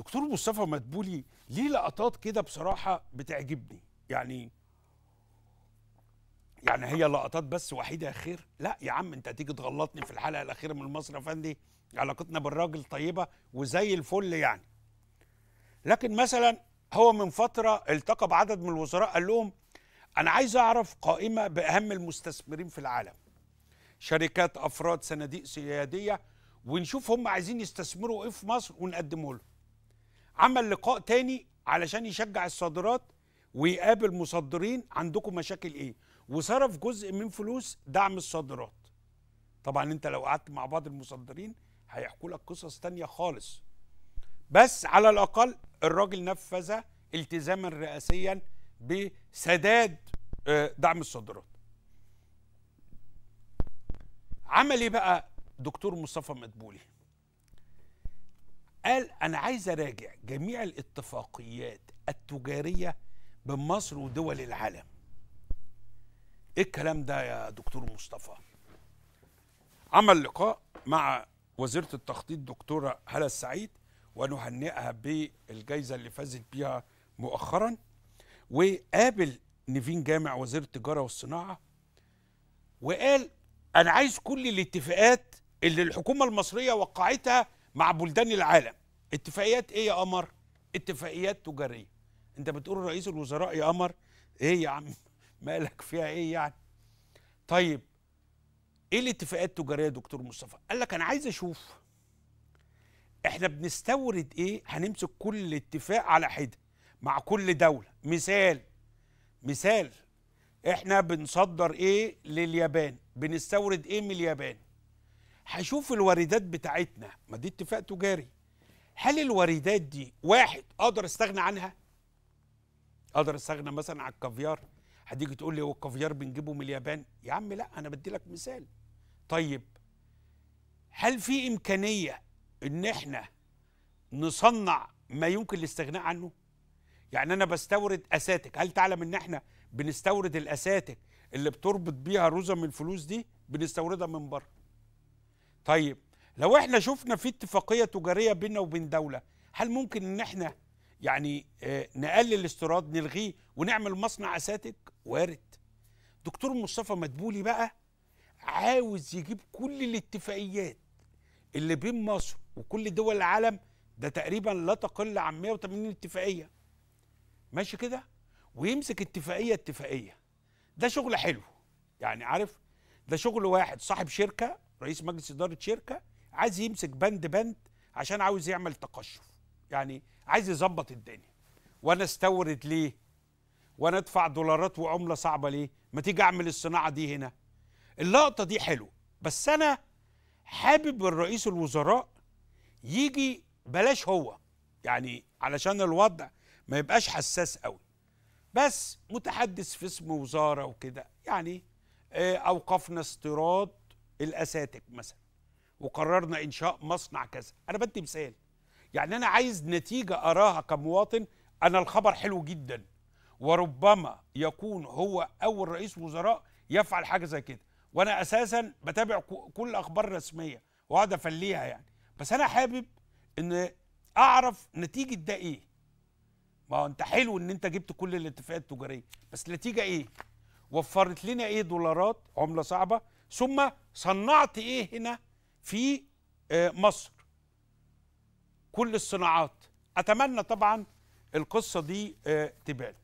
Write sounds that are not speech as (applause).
دكتور مصطفى مدبولي ليه لقطات كده بصراحه بتعجبني يعني يعني هي لقطات بس وحيده يا خير لا يا عم انت هتيجي تغلطني في الحلقه الاخيره من مصر يا فندي علاقتنا بالراجل طيبه وزي الفل يعني لكن مثلا هو من فتره التقى بعدد من الوزراء قال لهم انا عايز اعرف قائمه باهم المستثمرين في العالم شركات افراد صناديق سياديه ونشوف هم عايزين يستثمروا ايه في مصر ونقدمه لهم عمل لقاء تاني علشان يشجع الصادرات ويقابل مصدرين عندكم مشاكل ايه وصرف جزء من فلوس دعم الصادرات طبعا انت لو قعدت مع بعض المصدرين هيحكوا لك قصص تانية خالص بس على الاقل الراجل نفذ التزاما رئاسيا بسداد آه، دعم الصادرات عمل ايه بقى دكتور مصطفى مدبولي قال انا عايز اراجع جميع الاتفاقيات التجاريه بين مصر ودول العالم ايه الكلام ده يا دكتور مصطفى عمل لقاء مع وزيره التخطيط دكتوره هلا السعيد ونهنئها بالجائزه اللي فازت بيها مؤخرا وقابل نيفين جامع وزير التجاره والصناعه وقال انا عايز كل الاتفاقات اللي الحكومه المصريه وقعتها مع بلدان العالم اتفاقيات ايه يا قمر اتفاقيات تجاريه انت بتقول رئيس الوزراء يا قمر ايه يا عم (laughs) مالك فيها ايه يعني طيب ايه الاتفاقيات التجاريه يا دكتور مصطفى قال لك انا عايز اشوف احنا بنستورد ايه هنمسك كل اتفاق على حده مع كل دوله مثال مثال احنا بنصدر ايه لليابان بنستورد ايه من اليابان هشوف الواردات بتاعتنا ما دي اتفاق تجاري هل الوريدات دي واحد اقدر استغنى عنها اقدر استغنى مثلا على الكافيار هتيجي تقول لي هو الكافيار بنجيبه من اليابان يا عم لا انا بدي لك مثال طيب هل في امكانيه ان احنا نصنع ما يمكن الاستغناء عنه يعني انا بستورد اساتك هل تعلم ان احنا بنستورد الاساتك اللي بتربط بيها روزا من الفلوس دي بنستوردها من بره طيب لو احنا شفنا في اتفاقيه تجاريه بيننا وبين دوله هل ممكن ان احنا يعني آه، نقلل الاستيراد نلغيه ونعمل مصنع اساتك وارد دكتور مصطفى مدبولي بقى عاوز يجيب كل الاتفاقيات اللي بين مصر وكل دول العالم ده تقريبا لا تقل عن 180 اتفاقيه ماشي كده ويمسك اتفاقيه اتفاقيه ده شغل حلو يعني عارف ده شغل واحد صاحب شركه رئيس مجلس اداره شركه عايز يمسك بند بند عشان عاوز يعمل تقشف يعني عايز يظبط الدنيا وانا استورد ليه وانا ادفع دولارات وعمله صعبه ليه ما تيجي اعمل الصناعه دي هنا اللقطه دي حلوه بس انا حابب الرئيس الوزراء يجي بلاش هو يعني علشان الوضع ما يبقاش حساس قوي بس متحدث في اسم وزاره وكده يعني آه، اوقفنا استيراد الاساتك مثلا وقررنا انشاء مصنع كذا انا بدي مثال يعني انا عايز نتيجه اراها كمواطن انا الخبر حلو جدا وربما يكون هو اول رئيس وزراء يفعل حاجه زي كده وانا اساسا بتابع كل اخبار رسميه واقعد افليها يعني بس انا حابب ان اعرف نتيجه ده ايه ما هو انت حلو ان انت جبت كل الاتفاقات التجاريه بس نتيجه ايه وفرت لنا ايه دولارات عمله صعبه ثم صنعت ايه هنا في آه، مصر كل الصناعات اتمنى طبعا القصه دي آه، تبان